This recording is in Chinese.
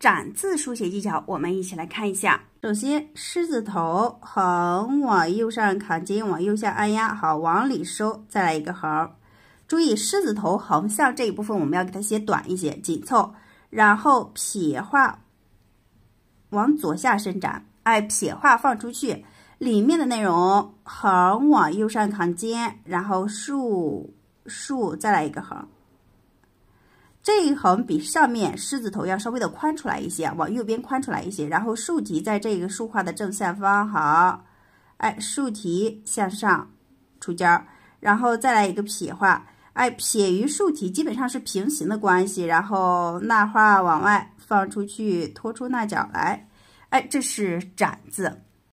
展字书写技巧，我们一起来看一下。首先，狮子头横往右上扛肩，往右下按压，好，往里收，再来一个横。注意狮子头横向这一部分，我们要给它写短一些，紧凑。然后撇画往左下伸展，哎，撇画放出去，里面的内容横往右上扛肩，然后竖竖，再来一个横。这一横比上面狮子头要稍微的宽出来一些，往右边宽出来一些，然后竖提在这个竖画的正下方。好，哎，竖提向上出尖儿，然后再来一个撇画，哎，撇与竖提基本上是平行的关系，然后捺画往外放出去，拖出捺角来，哎，这是展字。